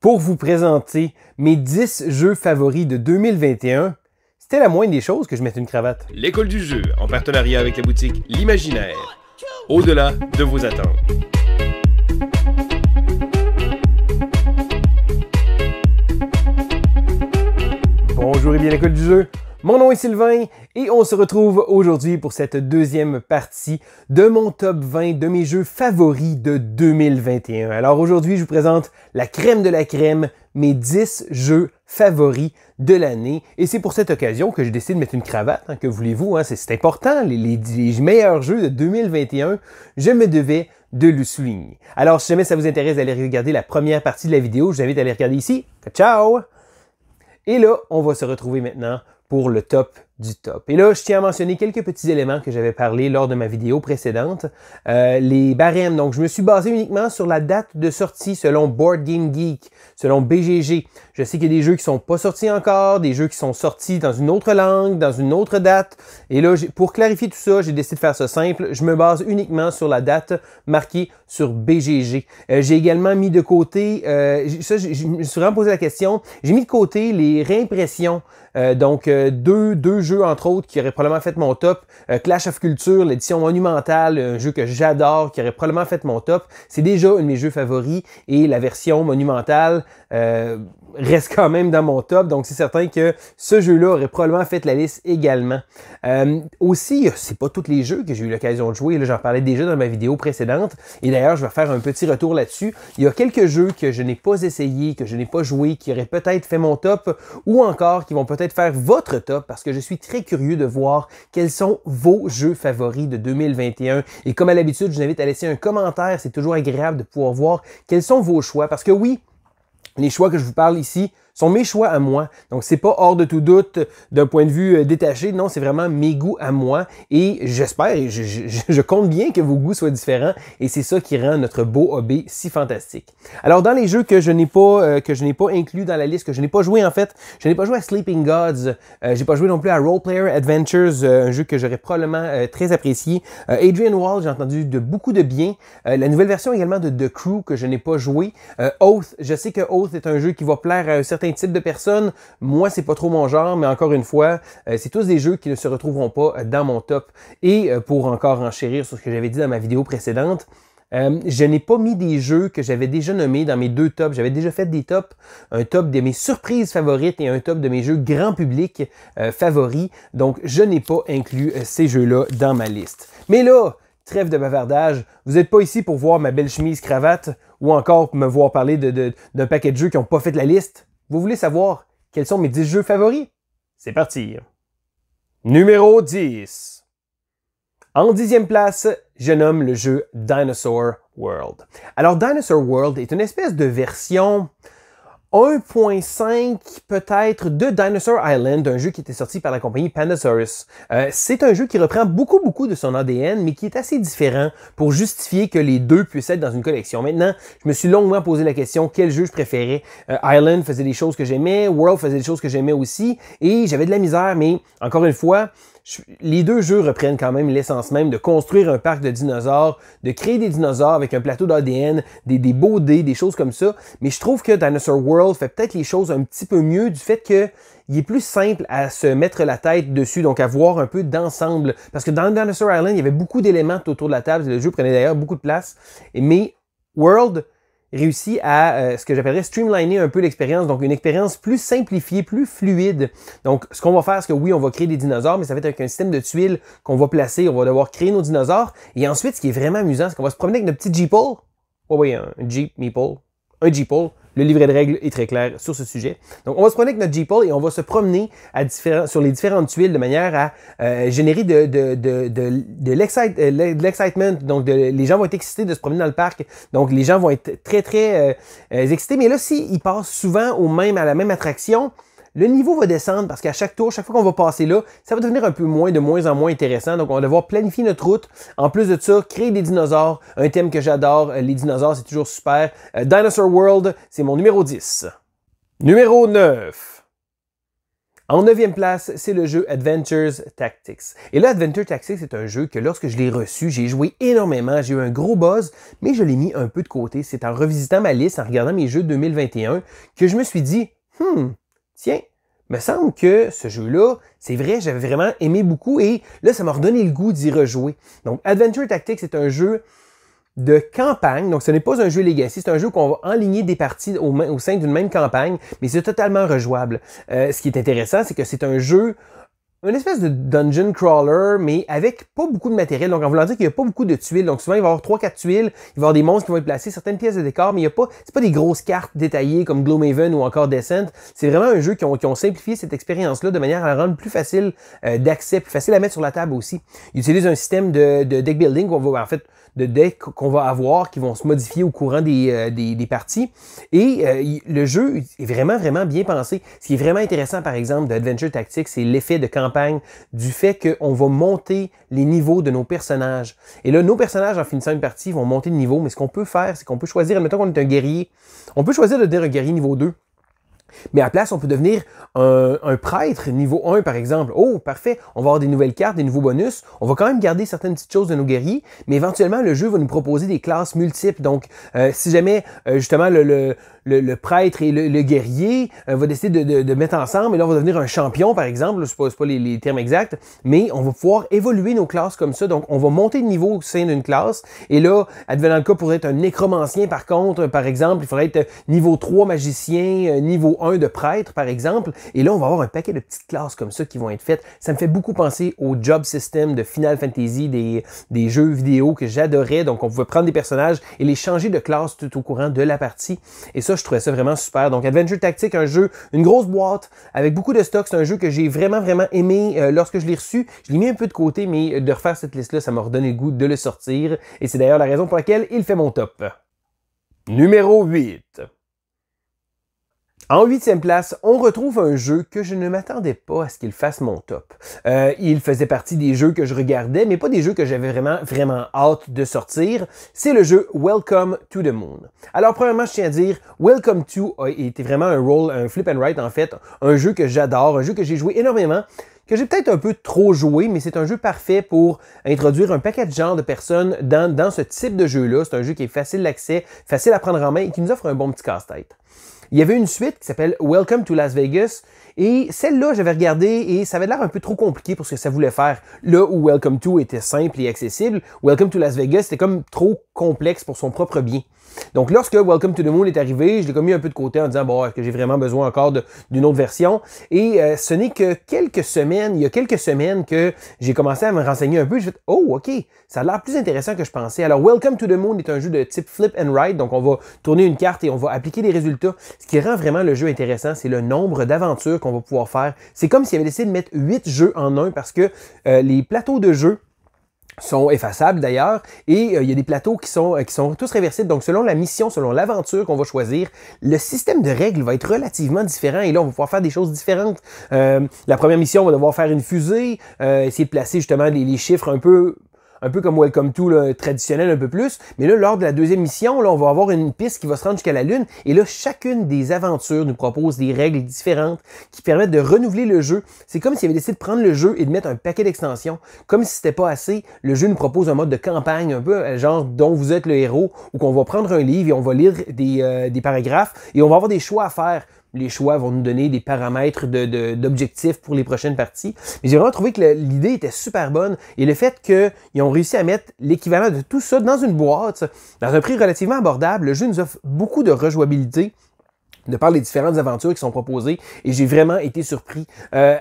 pour vous présenter mes 10 jeux favoris de 2021, c'était la moindre des choses que je mette une cravate. L'école du jeu, en partenariat avec la boutique L'Imaginaire, au-delà de vos attentes. Bonjour et bien l'école du jeu. Mon nom est Sylvain et on se retrouve aujourd'hui pour cette deuxième partie de mon top 20 de mes jeux favoris de 2021. Alors aujourd'hui, je vous présente la crème de la crème, mes 10 jeux favoris de l'année. Et c'est pour cette occasion que je décide de mettre une cravate. Hein, que voulez-vous? Hein, c'est important. Les, 10 meilleurs jeux de 2021, je me devais de le souligner. Alors si jamais ça vous intéresse d'aller regarder la première partie de la vidéo, je vous invite à aller regarder ici. Ciao! Et là, on va se retrouver maintenant pour le top du top. Et là, je tiens à mentionner quelques petits éléments que j'avais parlé lors de ma vidéo précédente. Euh, les barèmes, donc je me suis basé uniquement sur la date de sortie selon Board Game Geek, selon BGG. Je sais qu'il y a des jeux qui sont pas sortis encore, des jeux qui sont sortis dans une autre langue, dans une autre date. Et là, pour clarifier tout ça, j'ai décidé de faire ça simple. Je me base uniquement sur la date marquée sur BGG. Euh, j'ai également mis de côté, euh, ça, je me suis vraiment posé la question, j'ai mis de côté les réimpressions. donc, deux, deux jeux entre autres, qui aurait probablement fait mon top. Euh, Clash of Culture, l'édition monumentale, un jeu que j'adore, qui aurait probablement fait mon top. C'est déjà un de mes jeux favoris. Et la version monumentale, euh, reste quand même dans mon top. Donc, c'est certain que ce jeu-là aurait probablement fait la liste également. Euh, aussi, euh, c'est pas tous les jeux que j'ai eu l'occasion de jouer. là J'en parlais déjà dans ma vidéo précédente. Et d'ailleurs, je vais faire un petit retour là-dessus. Il y a quelques jeux que je n'ai pas essayé, que je n'ai pas joué, qui auraient peut-être fait mon top ou encore qui vont peut-être faire votre top parce que je suis très curieux de voir quels sont vos jeux favoris de 2021. Et comme à l'habitude, je vous invite à laisser un commentaire. C'est toujours agréable de pouvoir voir quels sont vos choix parce que oui, les choix que je vous parle ici sont mes choix à moi. Donc, c'est pas hors de tout doute euh, d'un point de vue euh, détaché. Non, c'est vraiment mes goûts à moi. Et j'espère, et je, compte bien que vos goûts soient différents. Et c'est ça qui rend notre beau hobby si fantastique. Alors, dans les jeux que je n'ai pas, euh, que je n'ai pas inclus dans la liste, que je n'ai pas joué en fait, je n'ai pas joué à Sleeping Gods. Je j'ai pas joué non plus à Role Player Adventures, un jeu que j'aurais probablement très apprécié. Adrian Wall, j'ai entendu de beaucoup de bien. la nouvelle version également de The Crew que je n'ai pas joué. Oath, je sais que Oath est un jeu qui va plaire à certains types type de personnes. Moi, c'est pas trop mon genre, mais encore une fois, euh, c'est tous des jeux qui ne se retrouveront pas euh, dans mon top. Et euh, pour encore enchérir sur ce que j'avais dit dans ma vidéo précédente, je n'ai pas mis des jeux que j'avais déjà nommés dans mes deux tops. J'avais déjà fait des tops, un top de mes surprises favorites et un top de mes jeux grand public favoris. Donc, je n'ai pas inclus ces jeux-là dans ma liste. Mais là, trêve de bavardage, vous n'êtes pas ici pour voir ma belle chemise cravate ou encore me voir parler d'un paquet de jeux qui n'ont pas fait la liste. Vous voulez savoir quels sont mes 10 jeux favoris? C'est parti. Numéro 10. En dixième place, je nomme le jeu Dinosaur World. Alors Dinosaur World est une espèce de version 1.5 peut-être de Dinosaur Island, un jeu qui était sorti par la compagnie Pandasaurus. Euh, c'est un jeu qui reprend beaucoup beaucoup de son ADN, mais qui est assez différent pour justifier que les deux puissent être dans une collection. Maintenant, je me suis longuement posé la question quel jeu je préférais. Euh, Island faisait des choses que j'aimais, World faisait des choses que j'aimais aussi, et j'avais de la misère, mais encore une fois, les deux jeux reprennent quand même l'essence même de construire un parc de dinosaures, de créer des dinosaures avec un plateau d'ADN, des, beaux dés, des choses comme ça. Mais je trouve que Dinosaur World fait peut-être les choses un petit peu mieux du fait que il est plus simple à se mettre la tête dessus, donc à voir un peu d'ensemble. Parce que dans Dinosaur Island, il y avait beaucoup d'éléments autour de la table. Le jeu prenait d'ailleurs beaucoup de place. Mais World, réussi à euh, ce que j'appellerais streamliner un peu l'expérience, donc une expérience plus simplifiée, plus fluide. Donc, ce qu'on va faire, c'est que oui, on va créer des dinosaures, mais ça va être avec un système de tuiles qu'on va placer, on va devoir créer nos dinosaures. Et ensuite, ce qui est vraiment amusant, c'est qu'on va se promener avec notre petit Jeeple. Oh oui, un Jeep Meeple, un Le livret de règles est très clair sur ce sujet. Donc, on va se promener avec notre Jeeple et on va se promener à sur les différentes tuiles de manière à euh, générer de, de, de, de euh, l'excitement. Donc, les gens vont être excités de se promener dans le parc. Donc, les gens vont être très, très euh, excités. Mais là, s'ils ils passent souvent au même, à la même attraction, le niveau va descendre parce qu'à chaque tour, chaque fois qu'on va passer là, ça va devenir un peu moins, de moins en moins intéressant. Donc, on va devoir planifier notre route. En plus de ça, créer des dinosaures, un thème que j'adore. Euh, les dinosaures, c'est toujours super. Euh, Dinosaur World, c'est mon numéro 10. Numéro 9. En neuvième place, c'est le jeu Adventures Tactics. Et là, Adventure Tactics, c'est un jeu que lorsque je l'ai reçu, j'ai joué énormément, j'ai eu un gros buzz, mais je l'ai mis un peu de côté. C'est en revisitant ma liste, en regardant mes jeux de 2021, que je me suis dit, hmm, tiens, me semble que ce jeu-là, c'est vrai, j'avais vraiment aimé beaucoup et là, ça m'a redonné le goût d'y rejouer. Donc, Adventure Tactics, c'est un jeu de campagne. Donc, ce n'est pas un jeu Legacy, c'est un jeu qu'on va enligner des parties au, sein d'une même campagne, mais c'est totalement rejouable. Euh, ce qui est intéressant, c'est que c'est un jeu une espèce de dungeon crawler, mais avec pas beaucoup de matériel. Donc, en voulant dire qu'il n'y a pas beaucoup de tuiles. Donc, souvent, il va y avoir 3-4 tuiles, il va y avoir des monstres qui vont être placés, certaines pièces de décor, mais il n'y a pas, c'est pas des grosses cartes détaillées comme Gloomhaven ou encore Descent. C'est vraiment un jeu qui ont, qui ont simplifié cette expérience-là de manière à la rendre plus facile euh, d'accès, plus facile à mettre sur la table aussi. Il utilise un système de, deck building qu'on va, en fait, de decks qu'on va avoir qui vont se modifier au courant des, euh, des, parties. Et euh, le jeu est vraiment, vraiment bien pensé. Ce qui est vraiment intéressant, par exemple, d'Adventure Adventure Tactics, c'est l'effet de camp du fait qu'on va monter les niveaux de nos personnages. Et là, nos personnages, en finissant une partie, vont monter de niveau, mais ce qu'on peut faire, c'est qu'on peut choisir, admettons qu'on est un guerrier, on peut choisir de devenir un guerrier niveau 2. Mais à la place, on peut devenir un, prêtre niveau 1, par exemple. Oh, parfait, on va avoir des nouvelles cartes, des nouveaux bonus. On va quand même garder certaines petites choses de nos guerriers, mais éventuellement, le jeu va nous proposer des classes multiples. Donc, euh, si jamais, euh, justement, le le, prêtre et le, guerrier euh, va décider de, de, mettre ensemble, et là on va devenir un champion, par exemple, je ne pas, pas les, termes exacts, mais on va pouvoir évoluer nos classes comme ça, donc on va monter de niveau au sein d'une classe, et là, advenant le cas pour être un nécromancien, par contre, par exemple, il faudrait être niveau 3 magicien, euh, niveau 1 de prêtre, par exemple, et là on va avoir un paquet de petites classes comme ça qui vont être faites. Ça me fait beaucoup penser au job system de Final Fantasy, des, des jeux vidéo que j'adorais, donc on pouvait prendre des personnages et les changer de classe tout au courant de la partie, et ça, je trouvais ça vraiment super. Donc, Adventure Tactique, un jeu, une grosse boîte avec beaucoup de stocks. C'est un jeu que j'ai vraiment, vraiment aimé euh, lorsque je l'ai reçu. Je l'ai mis un peu de côté, mais de refaire cette liste-là, ça m'a redonné le goût de le sortir. Et c'est d'ailleurs la raison pour laquelle il fait mon top. Numéro 8. En huitième place, on retrouve un jeu que je ne m'attendais pas à ce qu'il fasse mon top. Euh, il faisait partie des jeux que je regardais, mais pas des jeux que j'avais vraiment, vraiment hâte de sortir. C'est le jeu Welcome to the Moon. Alors, premièrement, je tiens à dire, Welcome to a été vraiment un roll, un flip and write en fait, un jeu que j'adore, un jeu que j'ai joué énormément que j'ai peut-être un peu trop joué, mais c'est un jeu parfait pour introduire un paquet de genres de personnes dans, dans ce type de jeu-là. C'est un jeu qui est facile d'accès, facile à prendre en main et qui nous offre un bon petit casse-tête. Il y avait une suite qui s'appelle Welcome to Las Vegas. Et celle-là, j'avais regardé et ça avait l'air un peu trop compliqué pour ce que ça voulait faire. Là où Welcome to était simple et accessible, Welcome to Las Vegas était comme trop complexe pour son propre bien. Donc lorsque Welcome to the Moon est arrivé, je l'ai comme mis un peu de côté en disant bon est-ce que j'ai vraiment besoin encore d'une autre version Et euh, ce n'est que quelques semaines, il y a quelques semaines que j'ai commencé à me renseigner un peu. J'ai fait oh ok, ça a l'air plus intéressant que je pensais. Alors Welcome to the Moon est un jeu de type flip and ride, donc on va tourner une carte et on va appliquer les résultats. Ce qui rend vraiment le jeu intéressant, c'est le nombre d'aventures qu'on va pouvoir faire. C'est comme s'il avait décidé de mettre 8 jeux en un parce que euh, les plateaux de jeu sont effaçables d'ailleurs et euh, il y a des plateaux qui sont euh, qui sont tous réversibles donc selon la mission selon l'aventure qu'on va choisir le système de règles va être relativement différent et là on va pouvoir faire des choses différentes la première mission on va devoir faire une fusée essayer de placer justement les chiffres un peu un peu comme Welcome to, le traditionnel un peu plus. Mais là, lors de la deuxième mission, là, on va avoir une piste qui va se rendre jusqu'à la Lune. Et là, chacune des aventures nous propose des règles différentes qui permettent de renouveler le jeu. C'est comme s'il avait décidé de prendre le jeu et de mettre un paquet d'extensions. Comme si c'était pas assez, le jeu nous propose un mode de campagne un peu, euh, genre dont vous êtes le héros, ou qu'on va prendre un livre et on va lire des, euh, des paragraphes et on va avoir des choix à faire les choix vont nous donner des paramètres d'objectifs pour les prochaines parties. Mais j'ai vraiment trouvé que l'idée était super bonne et le fait qu'ils ont réussi à mettre l'équivalent de tout ça dans une boîte, dans un prix relativement abordable, le jeu nous offre beaucoup de rejouabilité de par les différentes aventures qui sont proposées et j'ai vraiment été surpris. Euh,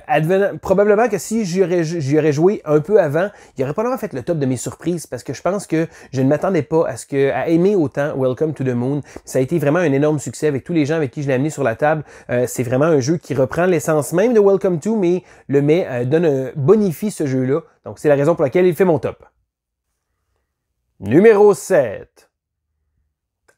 probablement que si j'y aurais, joué un peu avant, il aurait vraiment fait le top de mes surprises parce que je pense que je ne m'attendais pas à ce que à aimer autant Welcome to the Moon. Ça a été vraiment un énorme succès avec tous les gens avec qui je l'ai amené sur la table. Euh, c'est vraiment un jeu qui reprend l'essence même de Welcome to, mais le met euh, donne un bonifie ce jeu-là. Donc c'est la raison pour laquelle il fait mon top. Numéro 7.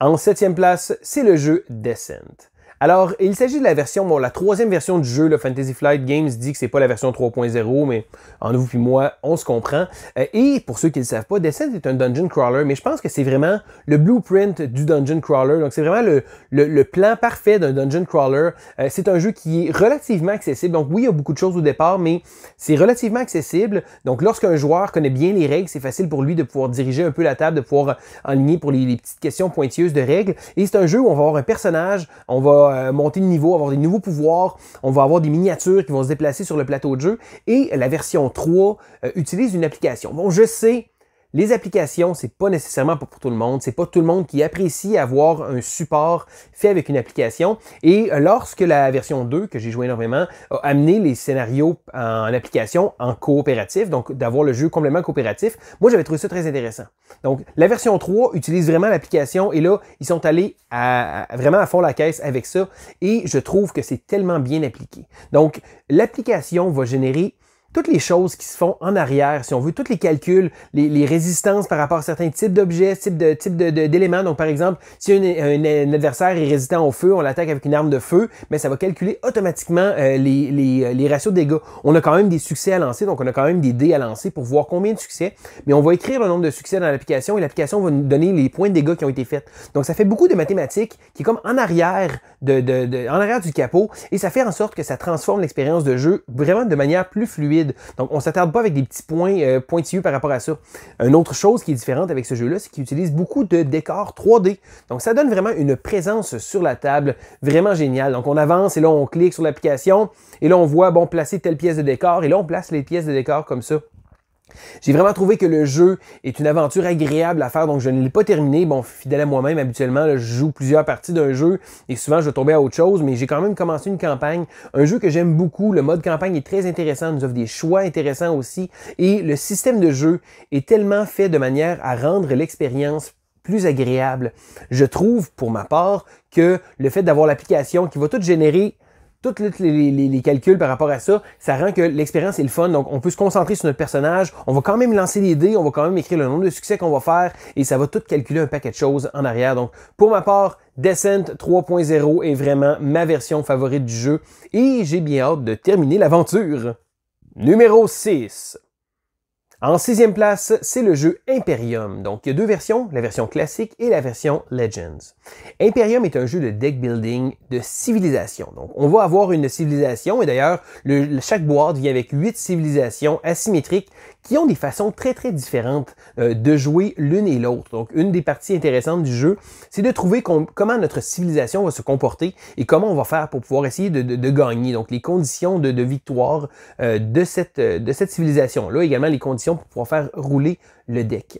En septième place, c'est le jeu Descent. Alors, il s'agit de la version, bon, la troisième version du jeu, le Fantasy Flight Games dit que c'est pas la version 3.0, mais en vous puis moi, on se comprend. Euh, et pour ceux qui ne savent pas, Descent est un dungeon crawler, mais je pense que c'est vraiment le blueprint du dungeon crawler. Donc, c'est vraiment le, plan parfait d'un dungeon crawler. Euh, c'est un jeu qui est relativement accessible. Donc, oui, il y a beaucoup de choses au départ, mais c'est relativement accessible. Donc, lorsqu'un joueur connaît bien les règles, c'est facile pour lui de pouvoir diriger un peu la table, de pouvoir enligner pour les, les petites questions pointilleuses de règles. Et c'est un jeu où on va avoir un personnage, on va euh, monter de niveau, avoir des nouveaux pouvoirs, on va avoir des miniatures qui vont se déplacer sur le plateau de jeu, et la version 3 euh, utilise une application. Bon, je sais, les applications, c'est pas nécessairement pour, tout le monde. C'est pas tout le monde qui apprécie avoir un support fait avec une application. Et euh, lorsque la version 2, que j'ai joué énormément, a amené les scénarios en application en coopératif, donc d'avoir le jeu complètement coopératif, moi j'avais trouvé ça très intéressant. Donc la version 3 utilise vraiment l'application et là, ils sont allés vraiment à fond la caisse avec ça et je trouve que c'est tellement bien appliqué. Donc l'application va générer toutes les choses qui se font en arrière, si on veut, tous les calculs, les, résistances par rapport à certains types d'objets, types de types d'éléments. Donc, par exemple, si un, adversaire est résistant au feu, on l'attaque avec une arme de feu, mais ben, ça va calculer automatiquement euh, euh, les, ratios de dégâts. On a quand même des succès à lancer, donc on a quand même des dés à lancer pour voir combien de succès. Mais on va écrire le nombre de succès dans l'application et l'application va nous donner les points de dégâts qui ont été faits. Donc, ça fait beaucoup de mathématiques qui est comme en arrière, de en arrière du capot et ça fait en sorte que ça transforme l'expérience de jeu vraiment de manière plus fluide donc, on s'attarde pas avec des petits points euh, pointillus par rapport à ça. Une autre chose qui est différente avec ce jeu-là, c'est qu'il utilise beaucoup de décors 3D. Donc, ça donne vraiment une présence sur la table vraiment géniale. Donc, on avance et là, on clique sur l'application et là, on voit, bon, placer telle pièce de décor et là, on place les pièces de décor comme ça. J'ai vraiment trouvé que le jeu est une aventure agréable à faire, donc je ne l'ai pas terminé. Bon, fidèle à moi-même, habituellement, je joue plusieurs parties d'un jeu et souvent je vais tomber à autre chose, mais j'ai quand même commencé une campagne. Un jeu que j'aime beaucoup, le mode campagne est très intéressant, nous offre des choix intéressants aussi, et le système de jeu est tellement fait de manière à rendre l'expérience plus agréable. Je trouve, pour ma part, que le fait d'avoir l'application qui va tout générer toutes les, les, calculs par rapport à ça, ça rend que l'expérience est le fun. Donc, on peut se concentrer sur notre personnage. On va quand même lancer les dés. On va quand même écrire le nombre de succès qu'on va faire. Et ça va tout calculer un paquet de choses en arrière. Donc, pour ma part, Descent 3.0 est vraiment ma version favorite du jeu. Et j'ai bien hâte de terminer l'aventure. Numéro 6. En sixième place, c'est le jeu Imperium. Donc, il y a deux versions, la version classique et la version Legends. Imperium est un jeu de deck building de civilisation. Donc, on va avoir une civilisation, et d'ailleurs, chaque boîte vient avec huit civilisations asymétriques qui ont des façons très très différentes euh, de jouer l'une et l'autre. Donc, une des parties intéressantes du jeu, c'est de trouver comment notre civilisation va se comporter et comment on va faire pour pouvoir essayer de, gagner. Donc, les conditions de, victoire euh, de cette, euh, de cette civilisation-là, également les conditions pour pouvoir faire rouler le deck.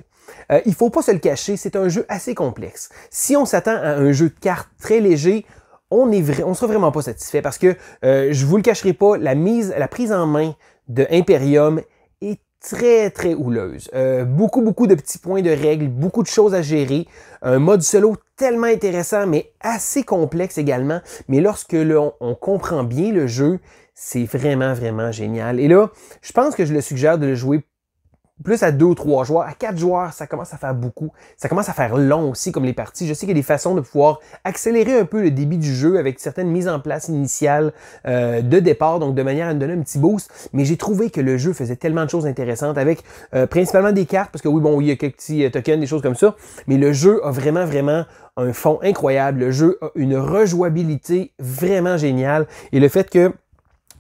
Euh, il ne faut pas se le cacher, c'est un jeu assez complexe. Si on s'attend à un jeu de cartes très léger, on ne on sera vraiment pas satisfait parce que je euh, je vous le cacherai pas, la mise, la prise en main de Imperium est très très houleuse. Euh, beaucoup beaucoup de petits points de règles, beaucoup de choses à gérer, un mode solo tellement intéressant mais assez complexe également. Mais lorsque l'on comprend bien le jeu, c'est vraiment vraiment génial. Et là, je pense que je le suggère de le jouer plus à deux ou trois joueurs, à quatre joueurs, ça commence à faire beaucoup. Ça commence à faire long aussi comme les parties. Je sais qu'il y a des façons de pouvoir accélérer un peu le débit du jeu avec certaines mises en place initiales euh, de départ, donc de manière à nous donner un petit boost. Mais j'ai trouvé que le jeu faisait tellement de choses intéressantes avec euh, principalement des cartes, parce que oui, bon, oui, il y a quelques petits euh, tokens, des choses comme ça. Mais le jeu a vraiment, vraiment un fond incroyable. Le jeu a une rejouabilité vraiment géniale. Et le fait que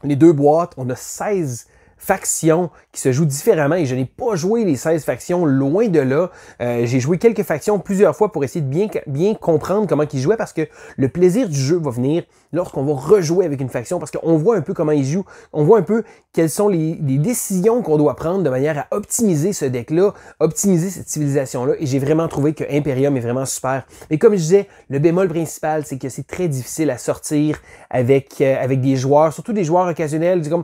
les deux boîtes, on a 16 factions qui se jouent différemment et je n'ai pas joué les 16 factions, loin de là. Euh, j'ai joué quelques factions plusieurs fois pour essayer de bien, bien comprendre comment ils jouaient parce que le plaisir du jeu va venir lorsqu'on va rejouer avec une faction parce qu'on voit un peu comment ils jouent, on voit un peu quelles sont les, décisions qu'on doit prendre de manière à optimiser ce deck-là, optimiser cette civilisation-là et j'ai vraiment trouvé que Imperium est vraiment super. Mais comme je disais, le bémol principal, c'est que c'est très difficile à sortir avec, euh, avec des joueurs, surtout des joueurs occasionnels. Du Comme,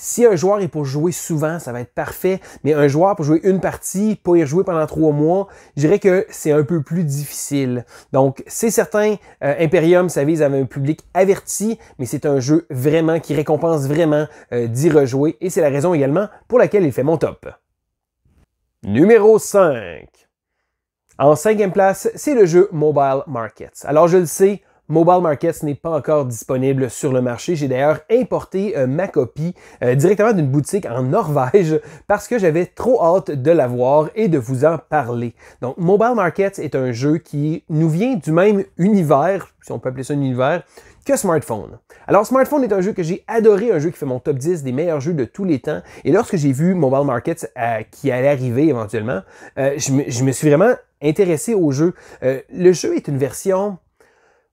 si un joueur est pour jouer souvent, ça va être parfait, mais un joueur pour jouer une partie, pour y rejouer pendant trois mois, je dirais que c'est un peu plus difficile. Donc, c'est certain, euh, Imperium, ça vise à un public averti, mais c'est un jeu vraiment qui récompense vraiment euh, d'y rejouer, et c'est la raison également pour laquelle il fait mon top. Numéro 5. En cinquième place, c'est le jeu Mobile Markets. Alors je le sais, Mobile Markets n'est pas encore disponible sur le marché. J'ai d'ailleurs importé euh, ma copie euh, directement d'une boutique en Norvège parce que j'avais trop hâte de la voir et de vous en parler. Donc Mobile Markets est un jeu qui nous vient du même univers, si on peut appeler ça un univers, que Smartphone. Alors Smartphone est un jeu que j'ai adoré, un jeu qui fait mon top 10 des meilleurs jeux de tous les temps. Et lorsque j'ai vu Mobile Markets euh, qui allait arriver éventuellement, je, me, suis vraiment intéressé au jeu. le jeu est une version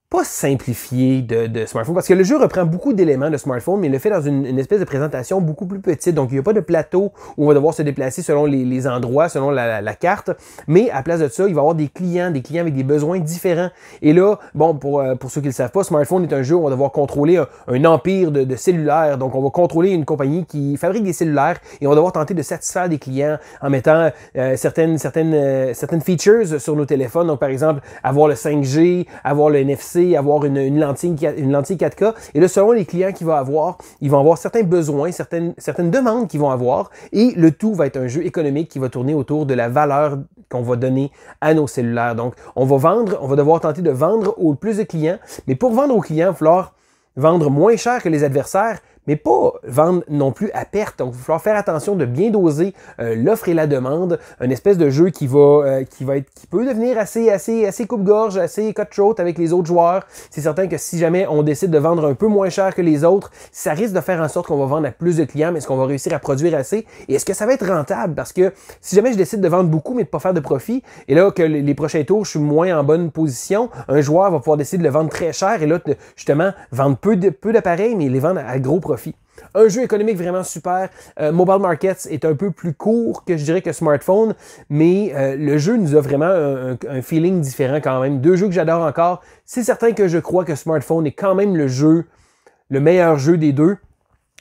pas simplifié de, smartphone, parce que le jeu reprend beaucoup d'éléments de smartphone, mais il le fait dans une, espèce de présentation beaucoup plus petite. Donc, il n'y a pas de plateau où on va devoir se déplacer selon les, endroits, selon la, carte, mais à place de ça, il va y avoir des clients, des clients avec des besoins différents. Et là, bon, pour, euh, pour ceux qui ne le savent pas, smartphone est un jeu où on va devoir contrôler un, empire de, cellulaires. Donc, on va contrôler une compagnie qui fabrique des cellulaires et on va devoir tenter de satisfaire des clients en mettant euh, certaines, certaines, euh, certaines features sur nos téléphones. Donc, par exemple, avoir le 5G, avoir le NFC, avoir une, lentille, une lentille 4K. Et là, selon les clients qu'il va avoir, ils vont avoir certains besoins, certaines, certaines demandes qu'ils vont avoir. Et le tout va être un jeu économique qui va tourner autour de la valeur qu'on va donner à nos cellulaires. Donc, on va vendre, on va devoir tenter de vendre au plus de clients. Mais pour vendre aux clients, il va falloir vendre moins cher que les adversaires, mais pas vendre non plus à perte. Donc, il va falloir faire attention de bien doser euh, l'offre et la demande. Un espèce de jeu qui va, euh, qui va être, qui peut devenir assez, assez, assez coupe-gorge, assez cutthroat avec les autres joueurs. C'est certain que si jamais on décide de vendre un peu moins cher que les autres, ça risque de faire en sorte qu'on va vendre à plus de clients, mais est-ce qu'on va réussir à produire assez? Et est-ce que ça va être rentable? Parce que si jamais je décide de vendre beaucoup, mais de pas faire de profit, et là, que les prochains tours, je suis moins en bonne position, un joueur va pouvoir décider de le vendre très cher, et là, justement, vendre peu d'appareils, mais les vendre à gros profit un jeu économique vraiment super. Euh, Mobile Markets est un peu plus court que je dirais que smartphone, mais euh, le jeu nous a vraiment un, feeling différent quand même. Deux jeux que j'adore encore. C'est certain que je crois que smartphone est quand même le jeu, le meilleur jeu des deux.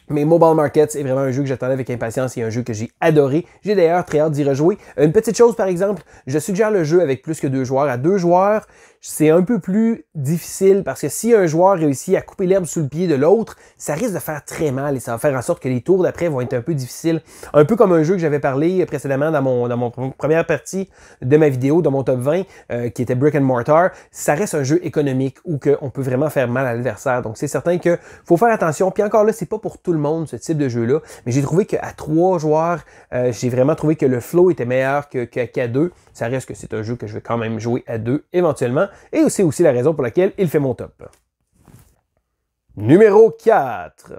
Mais Mobile Markets est vraiment un jeu que j'attendais avec impatience et un jeu que j'ai adoré. J'ai d'ailleurs très hâte d'y rejouer. Une petite chose par exemple, je suggère le jeu avec plus que deux joueurs. À deux joueurs, c'est un peu plus difficile parce que si un joueur réussit à couper l'herbe sous le pied de l'autre, ça risque de faire très mal et ça va faire en sorte que les tours d'après vont être un peu difficiles. Un peu comme un jeu que j'avais parlé précédemment dans mon, dans mon première partie de ma vidéo, dans mon top 20, euh, qui était Brick and Mortar. Ça reste un jeu économique où on peut vraiment faire mal à l'adversaire. Donc c'est certain que faut faire attention. Puis encore là, c'est pas pour tout le monde ce type de jeu-là. Mais j'ai trouvé qu'à trois joueurs, euh, j'ai vraiment trouvé que le flow était meilleur qu'à deux. Ça reste que c'est un jeu que je vais quand même jouer à deux éventuellement et c'est aussi la raison pour laquelle il fait mon top. Numéro 4.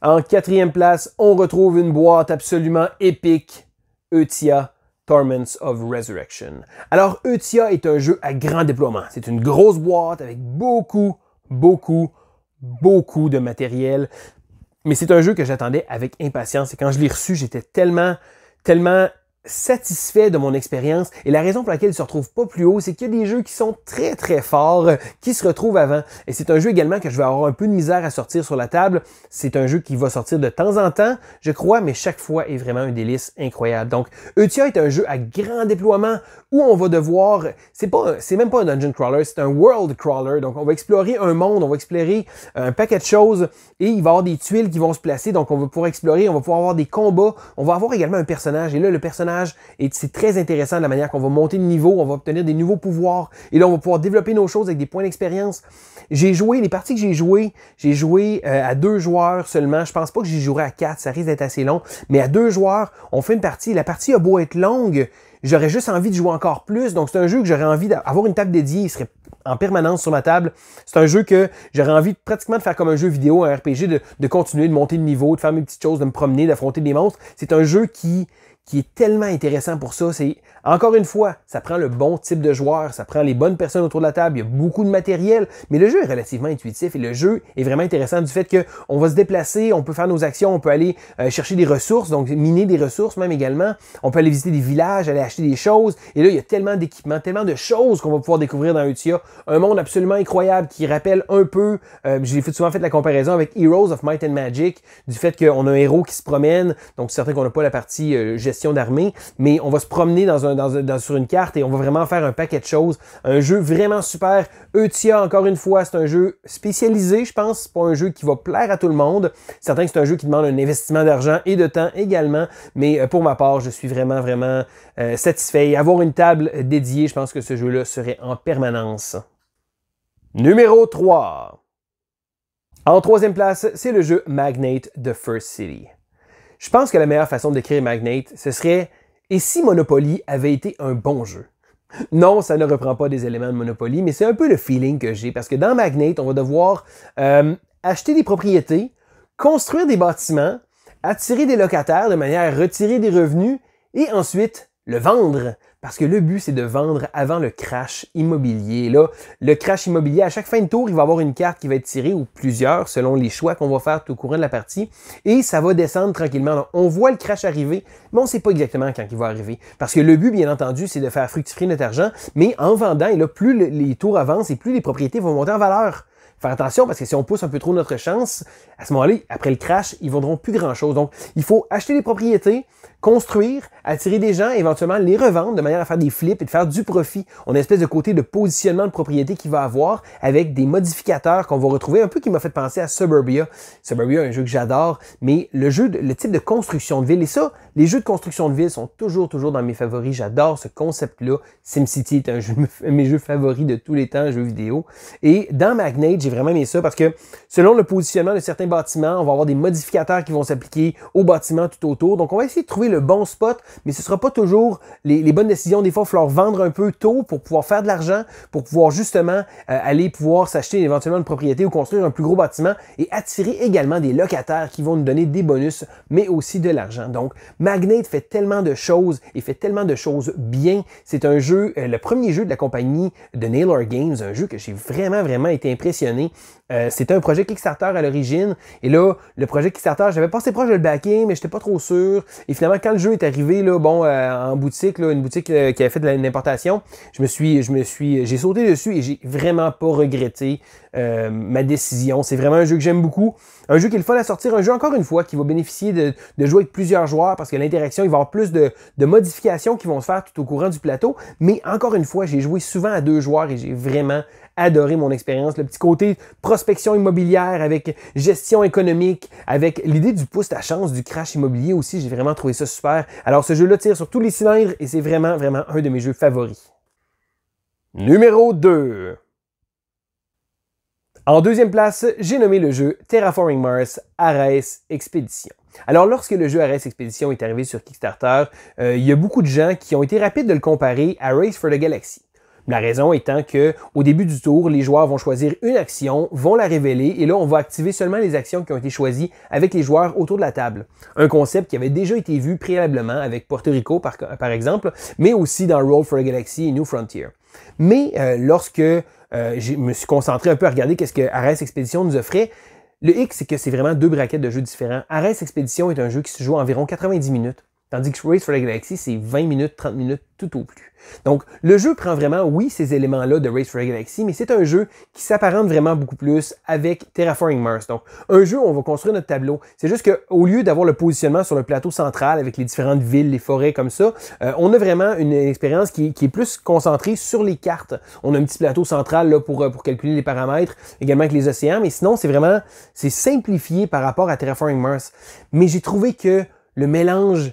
En quatrième place, on retrouve une boîte absolument épique, Eutia Torments of Resurrection. Alors, Eutia est un jeu à grand déploiement. C'est une grosse boîte avec beaucoup, beaucoup, beaucoup de matériel. Mais c'est un jeu que j'attendais avec impatience et quand je l'ai reçu, j'étais tellement, tellement satisfait de mon expérience et la raison pour laquelle il se retrouve pas plus haut, c'est qu'il y a des jeux qui sont très très forts qui se retrouvent avant et c'est un jeu également que je vais avoir un peu de misère à sortir sur la table. C'est un jeu qui va sortir de temps en temps, je crois, mais chaque fois est vraiment un délice incroyable. Donc Eutia est un jeu à grand déploiement où on va devoir c'est pas c'est même pas un dungeon crawler, c'est un world crawler. Donc on va explorer un monde, on va explorer un paquet de choses et il va y avoir des tuiles qui vont se placer donc on va pouvoir explorer, on va pouvoir avoir des combats, on va avoir également un personnage et là le personnage et c'est très intéressant de la manière qu'on va monter de niveau, on va obtenir des nouveaux pouvoirs et là on va pouvoir développer nos choses avec des points d'expérience. J'ai joué, les parties que j'ai jouées, j'ai joué euh, à deux joueurs seulement. Je pense pas que j'y jouerai à quatre, ça risque d'être assez long, mais à deux joueurs, on fait une partie. La partie a beau être longue, j'aurais juste envie de jouer encore plus. Donc c'est un jeu que j'aurais envie d'avoir une table dédiée, il serait en permanence sur ma table. C'est un jeu que j'aurais envie pratiquement de faire comme un jeu vidéo, un RPG, de, continuer, de monter le niveau, de faire mes petites choses, de me promener, d'affronter des monstres. C'est un jeu qui qui est tellement intéressant pour ça. C'est encore une fois, ça prend le bon type de joueur, ça prend les bonnes personnes autour de la table. Il y a beaucoup de matériel, mais le jeu est relativement intuitif et le jeu est vraiment intéressant du fait que on va se déplacer, on peut faire nos actions, on peut aller euh, chercher des ressources, donc miner des ressources même également. On peut aller visiter des villages, aller acheter des choses. Et là, il y a tellement d'équipements, tellement de choses qu'on va pouvoir découvrir dans Utia. Un monde absolument incroyable qui rappelle un peu, euh, j'ai souvent fait la comparaison avec Heroes of Might and Magic, du fait qu'on a un héros qui se promène, donc c'est certain qu'on n'a pas la partie euh, gestion d'armée, mais on va se promener sur une carte et on va vraiment faire un paquet de choses. Un jeu vraiment super. Eutia, encore une fois, c'est un jeu spécialisé, je pense. pour pas un jeu qui va plaire à tout le monde. certains que c'est un jeu qui demande un investissement d'argent et de temps également, mais euh, pour ma part, je suis vraiment, vraiment euh, satisfait. avoir une table dédiée, je pense que ce jeu-là serait en permanence. Numéro 3. En troisième place, c'est le jeu Magnate de First City. Je pense que la meilleure façon décrire Magnate, ce serait Et si Monopoly avait été un bon jeu? Non, ça ne reprend pas des éléments de Monopoly, mais c'est un peu le feeling que j'ai, parce que dans Magnate, on va devoir euh, acheter des propriétés, construire des bâtiments, attirer des locataires de manière à retirer des revenus et ensuite le vendre. Parce que le but, c'est de vendre avant le crash immobilier. Là, le crash immobilier, à chaque fin de tour, il va y avoir une carte qui va être tirée ou plusieurs selon les choix qu'on va faire tout au courant de la partie. Et ça va descendre tranquillement. on voit le crash arriver, mais on ne sait pas exactement quand il va arriver. Parce que le but, bien entendu, c'est de faire fructifier notre argent. Mais en vendant, et plus les tours avancent et plus les propriétés vont monter en valeur faire attention parce que si on pousse un peu trop notre chance, à ce moment-là, après le crash, ils ne vendront plus grand-chose. Donc, il faut acheter les propriétés, construire, attirer des gens, éventuellement les revendre de manière à faire des flips et de faire du profit. On a une espèce de côté de positionnement de propriété qu'il va avoir avec des modificateurs qu'on va retrouver un peu qui m'a fait penser à Suburbia. Suburbia, un jeu que j'adore, mais le jeu, le type de construction de ville et ça, les jeux de construction de ville sont toujours, toujours dans mes favoris. J'adore ce concept-là. SimCity est un jeu, de mes jeux favoris de tous les temps, jeux jeu vidéo. Et dans Magnate, j'ai vraiment aimé ça parce que selon le positionnement de certains bâtiments, on va avoir des modificateurs qui vont s'appliquer aux bâtiments tout autour. Donc, on va essayer de trouver le bon spot, mais ce ne sera pas toujours les, bonnes décisions. Des fois, il va vendre un peu tôt pour pouvoir faire de l'argent, pour pouvoir justement euh, aller pouvoir s'acheter éventuellement une propriété ou construire un plus gros bâtiment et attirer également des locataires qui vont nous donner des bonus, mais aussi de l'argent. Donc, Magnate fait tellement de choses et fait tellement de choses bien. C'est un jeu, euh, le premier jeu de la compagnie de Naylor Games, un jeu que j'ai vraiment, vraiment été impressionné. Euh, c'était un projet Kickstarter à l'origine. Et là, le projet Kickstarter, j'avais passé proche de le backing, mais j'étais pas trop sûr. Et finalement, quand le jeu est arrivé, là, bon, euh, en boutique, là, une boutique euh, qui avait fait de l'importation, je me suis, je me suis, j'ai sauté dessus et j'ai vraiment pas regretté ma décision. C'est vraiment un jeu que j'aime beaucoup. Un jeu qui est le fun à sortir. Un jeu, encore une fois, qui va bénéficier de, de jouer avec plusieurs joueurs parce que l'interaction, il va y avoir plus de, de modifications qui vont se faire tout au courant du plateau. Mais encore une fois, j'ai joué souvent à deux joueurs et j'ai vraiment adoré mon expérience. Le petit côté prospection immobilière avec gestion économique, avec l'idée du pouce à chance, du crash immobilier aussi, j'ai vraiment trouvé ça super. Alors ce jeu-là tire sur tous les cylindres et c'est vraiment, vraiment un de mes jeux favoris. Numéro 2. En deuxième place, j'ai nommé le jeu Terraforming Mars Ares Expedition. Alors, lorsque le jeu Ares Expedition est arrivé sur Kickstarter, euh, il y a beaucoup de gens qui ont été rapides de le comparer à Race for the Galaxy. La raison étant que au début du tour, les joueurs vont choisir une action, vont la révéler et là on va activer seulement les actions qui ont été choisies avec les joueurs autour de la table. Un concept qui avait déjà été vu préalablement avec Puerto Rico par, exemple, mais aussi dans Roll for a Galaxy et New Frontier. Mais euh, lorsque euh, je me suis concentré un peu à regarder qu'est-ce que Ares Expedition nous offrait, le hic, c'est que c'est vraiment deux braquettes de jeux différents. Ares Expedition est un jeu qui se joue environ 90 minutes. Tandis que Race for the Galaxy, c'est 20 minutes, 30 minutes, tout au plus. Donc, le jeu prend vraiment, oui, ces éléments-là de Race for the Galaxy, mais c'est un jeu qui s'apparente vraiment beaucoup plus avec Terraforming Mars. Donc, un jeu où on va construire notre tableau. C'est juste qu'au lieu d'avoir le positionnement sur le plateau central avec les différentes villes, les forêts comme ça, euh, on a vraiment une expérience qui, est plus concentrée sur les cartes. On a un petit plateau central là, pour, euh, pour calculer les paramètres, également avec les océans, mais sinon, c'est vraiment, c'est simplifié par rapport à Terraforming Mars. Mais j'ai trouvé que le mélange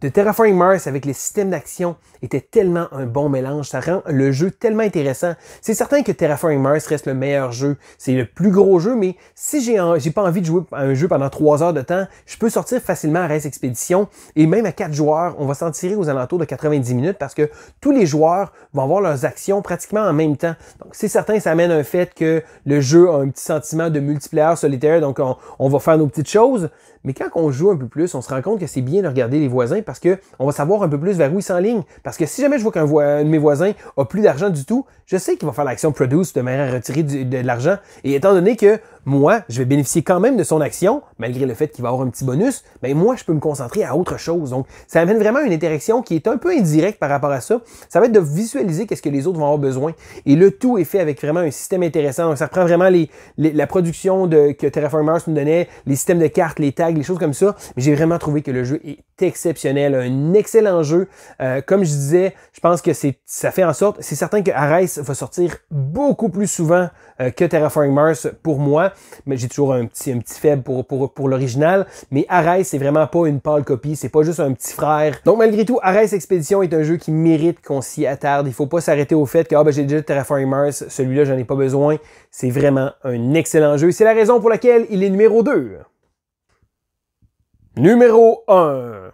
de Terraforming Mars avec les systèmes d'action était tellement un bon mélange, ça rend le jeu tellement intéressant. C'est certain que Terraforming Mars reste le meilleur jeu, c'est le plus gros jeu, mais si j'ai, pas envie de jouer à un jeu pendant 3 heures de temps, je peux sortir facilement à Race Expedition et même à 4 joueurs, on va s'en tirer aux alentours de 90 minutes parce que tous les joueurs vont avoir leurs actions pratiquement en même temps. Donc c'est certain, ça amène un fait que le jeu a un petit sentiment de multiplayer solitaire, donc on, on va faire nos petites choses, mais quand on joue un peu plus, on se rend compte que c'est bien de regarder les voisins parce qu'on va savoir un peu plus vers où il ligne. Parce que si jamais je vois qu'un de mes voisins a plus d'argent du tout, je sais qu'il va faire l'action produce de manière à retirer de l'argent. Et étant donné que moi, je vais bénéficier quand même de son action, malgré le fait qu'il va avoir un petit bonus, mais moi, je peux me concentrer à autre chose. Donc, ça amène vraiment une interaction qui est un peu indirecte par rapport à ça. Ça va être de visualiser qu'est-ce que les autres vont avoir besoin. Et le tout est fait avec vraiment un système intéressant. Donc, ça reprend vraiment la production que Terraformers nous donnait, les systèmes de cartes, les tags, les choses comme ça. Mais j'ai vraiment trouvé que le jeu est exceptionnel, un excellent jeu. Euh, comme je disais, je pense que ça fait en sorte, c'est certain que Ares va sortir beaucoup plus souvent euh, que Terraforming Mars pour moi, mais j'ai toujours un petit, un petit faible pour, pour, l'original. Mais Ares, c'est vraiment pas une pâle copie, c'est pas juste un petit frère. Donc malgré tout, Ares Expedition est un jeu qui mérite qu'on s'y attarde. Il faut pas s'arrêter au fait que ah, ben, j'ai déjà Terraforming Mars, celui-là j'en ai pas besoin. C'est vraiment un excellent jeu. C'est la raison pour laquelle il est numéro 2. Numéro 1.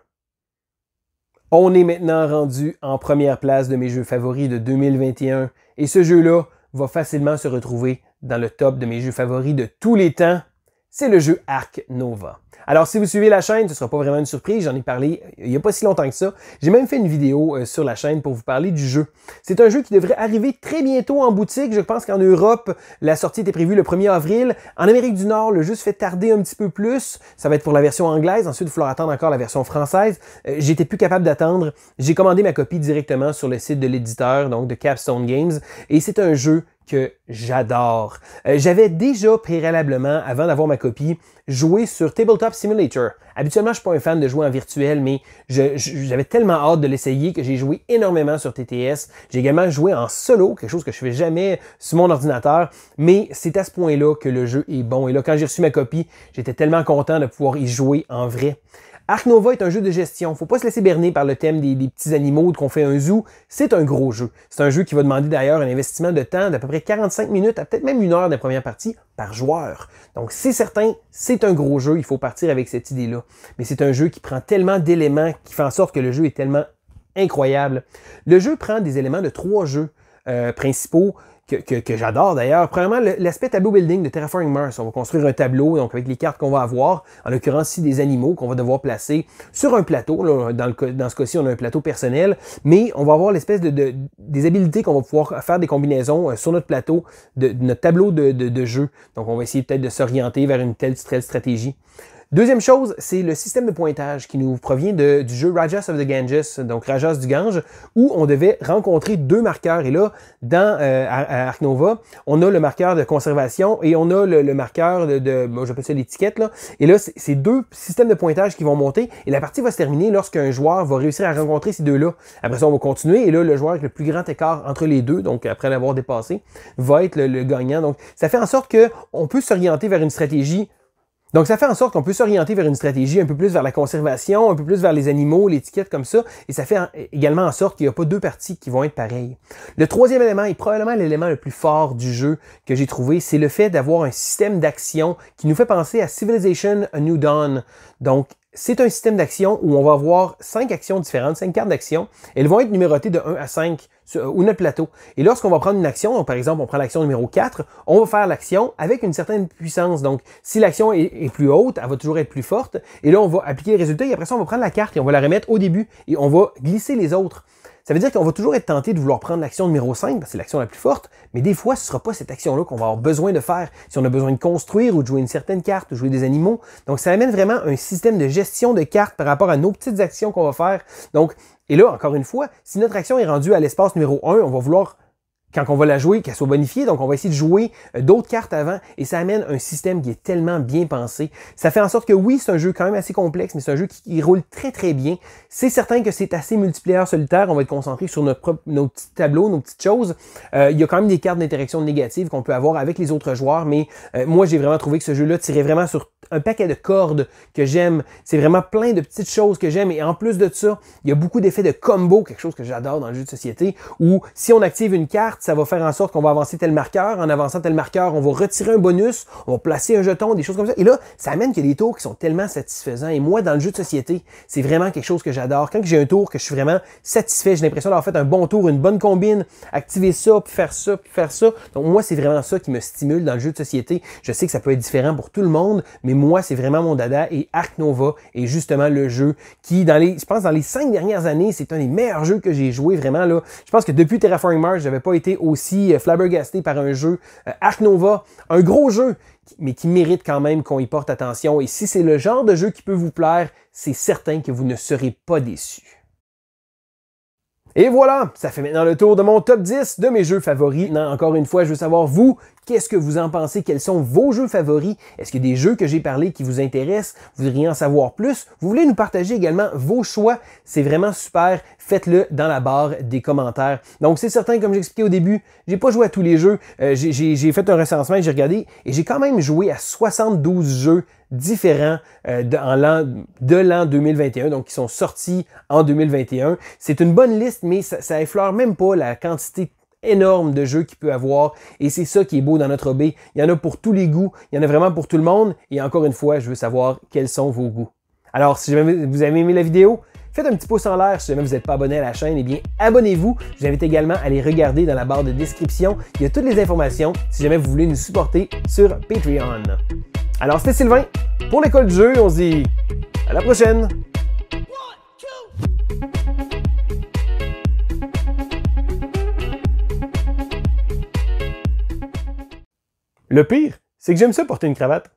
On est maintenant rendu en première place de mes jeux favoris de 2021 et ce jeu-là, va facilement se retrouver dans le top de mes jeux favoris de tous les temps, c'est le jeu Arc Nova. Alors, si vous suivez la chaîne, ce sera pas vraiment une surprise. J'en ai parlé euh, il n'y a pas si longtemps que ça. J'ai même fait une vidéo euh, sur la chaîne pour vous parler du jeu. C'est un jeu qui devrait arriver très bientôt en boutique. Je pense qu'en Europe, la sortie était prévue le 1er avril. En Amérique du Nord, le jeu se fait tarder un petit peu plus. Ça va être pour la version anglaise. Ensuite, il va attendre encore la version française. Euh, j'étais plus capable d'attendre. J'ai commandé ma copie directement sur le site de l'éditeur, donc de Capstone Games. Et c'est un jeu que j'adore. Euh, j'avais déjà préalablement, avant d'avoir ma copie, joué sur Tabletop Simulator. Habituellement, je suis pas un fan de jouer en virtuel, mais j'avais tellement hâte de l'essayer que j'ai joué énormément sur TTS. J'ai également joué en solo, quelque chose que je fais jamais sur mon ordinateur, mais c'est à ce point-là que le jeu est bon. Et là, quand j'ai reçu ma copie, j'étais tellement content de pouvoir y jouer en vrai. Ark Nova est un jeu de gestion. Faut pas se laisser berner par le thème des, petits animaux, qu'on fait un zoo. C'est un gros jeu. C'est un jeu qui va demander d'ailleurs un investissement de temps d'à peu près 45 minutes à peut-être même une heure des première partie par joueur. Donc c'est certain, c'est un gros jeu. Il faut partir avec cette idée-là. Mais c'est un jeu qui prend tellement d'éléments qui fait en sorte que le jeu est tellement incroyable. Le jeu prend des éléments de trois jeux euh, principaux que, que, j'adore d'ailleurs. Premièrement, l'aspect tableau building de Terraforming Mars. On va construire un tableau, donc avec les cartes qu'on va avoir, en l'occurrence ici des animaux qu'on va devoir placer sur un plateau. dans, ce cas-ci, on a un plateau personnel, mais on va avoir l'espèce de, des habilités qu'on va pouvoir faire des combinaisons euh, sur notre plateau, de, de notre tableau de, de, jeu. Donc on va essayer peut-être de s'orienter vers une telle, telle stratégie. Deuxième chose, c'est le système de pointage qui nous provient du jeu Rajas of the Ganges, donc Rajas du Gange, où on devait rencontrer deux marqueurs. Et là, dans euh, Nova, on a le marqueur de conservation et on a le, marqueur de, de bon, j'appelle ça l'étiquette. Là. Et là, c'est deux systèmes de pointage qui vont monter et la partie va se terminer lorsqu'un joueur va réussir à rencontrer ces deux-là. Après ça, on va continuer et là, le joueur avec le plus grand écart entre les deux, donc après l'avoir dépassé, va être le, le gagnant. Donc, ça fait en sorte qu'on peut s'orienter vers une stratégie donc, ça fait en sorte qu'on peut s'orienter vers une stratégie un peu plus vers la conservation, un peu plus vers les animaux, l'étiquette comme ça, et ça fait également en sorte qu'il n'y a pas deux parties qui vont être pareilles. Le troisième élément est probablement l'élément le plus fort du jeu que j'ai trouvé, c'est le fait d'avoir un système d'action qui nous fait penser à Civilization a New Dawn. Donc, c'est un système d'action où on va avoir cinq actions différentes, cinq cartes d'action. Elles vont être numérotées de 1 à 5 sur, euh, ou notre plateau. Et lorsqu'on va prendre une action, donc par exemple, on prend l'action numéro 4, on va faire l'action avec une certaine puissance. Donc, si l'action est, est, plus haute, elle va toujours être plus forte. Et là, on va appliquer le résultat. Et après ça, on va prendre la carte et on va la remettre au début. Et on va glisser les autres. Ça veut dire qu'on va toujours être tenté de vouloir prendre l'action numéro 5, parce que c'est l'action la plus forte, mais des fois, ce sera pas cette action-là qu'on va avoir besoin de faire si on a besoin de construire ou de jouer une certaine carte ou jouer des animaux. Donc, ça amène vraiment un système de gestion de cartes par rapport à nos petites actions qu'on va faire. Donc, et là, encore une fois, si notre action est rendue à l'espace numéro 1, on va vouloir quand on va la jouer, qu'elle soit bonifiée. Donc, on va essayer de jouer euh, d'autres cartes avant et ça amène un système qui est tellement bien pensé. Ça fait en sorte que oui, c'est un jeu quand même assez complexe, mais c'est un jeu qui, roule très très bien. C'est certain que c'est assez multiplayer solitaire. On va être concentré sur notre propre, nos petits tableaux, nos petites choses. Euh, il y a quand même des cartes d'interaction négatives qu'on peut avoir avec les autres joueurs, mais euh, moi j'ai vraiment trouvé que ce jeu-là tirait vraiment sur un paquet de cordes que j'aime. C'est vraiment plein de petites choses que j'aime. Et en plus de ça, il y a beaucoup d'effets de combo, quelque chose que j'adore dans le jeu de société, où si on active une carte, ça va faire en sorte qu'on va avancer tel marqueur. En avançant tel marqueur, on va retirer un bonus, on va placer un jeton, des choses comme ça. Et là, ça amène qu'il y a des tours qui sont tellement satisfaisants. Et moi, dans le jeu de société, c'est vraiment quelque chose que j'adore. Quand j'ai un tour que je suis vraiment satisfait, j'ai l'impression d'avoir fait un bon tour, une bonne combine, activer ça, puis faire ça, puis faire ça. Donc moi, c'est vraiment ça qui me stimule dans le jeu de société. Je sais que ça peut être différent pour tout le monde, mais moi, c'est vraiment mon dada et Arc Nova est justement le jeu qui, dans les, je pense, dans les cinq dernières années, c'est un des meilleurs jeux que j'ai joué vraiment là. Je pense que depuis Terraforming Mars, n'avais pas été aussi euh, flabbergasté par un jeu euh, Arc Nova, un gros jeu mais qui mérite quand même qu'on y porte attention. Et si c'est le genre de jeu qui peut vous plaire, c'est certain que vous ne serez pas déçu. Et voilà, ça fait maintenant le tour de mon top 10 de mes jeux favoris. Non, encore une fois, je veux savoir, vous, Qu'est-ce que vous en pensez? Quels sont vos jeux favoris? Est-ce que des jeux que j'ai parlé qui vous intéressent? Vous voudriez en savoir plus? Vous voulez nous partager également vos choix? C'est vraiment super. Faites-le dans la barre des commentaires. Donc, c'est certain, comme j'expliquais au début, j'ai pas joué à tous les jeux. Euh, j'ai fait un recensement, j'ai regardé et j'ai quand même joué à 72 jeux différents euh, de, de l'an 2021, donc qui sont sortis en 2021. C'est une bonne liste, mais ça, ça effleure même pas la quantité énorme de jeux qu'il peut avoir. Et c'est ça qui est beau dans notre B. Il y en a pour tous les goûts, il y en a vraiment pour tout le monde. Et encore une fois, je veux savoir quels sont vos goûts. Alors, si jamais vous avez aimé la vidéo, faites un petit pouce en l'air. Si jamais vous n'êtes pas abonné à la chaîne, eh bien, abonnez-vous. Je vous invite également à aller regarder dans la barre de description. Il y a toutes les informations si jamais vous voulez nous supporter sur Patreon. Alors, c'était Sylvain pour l'école du jeu. On se dit à la prochaine. Le pire, c'est que j'aime ça porter une cravate.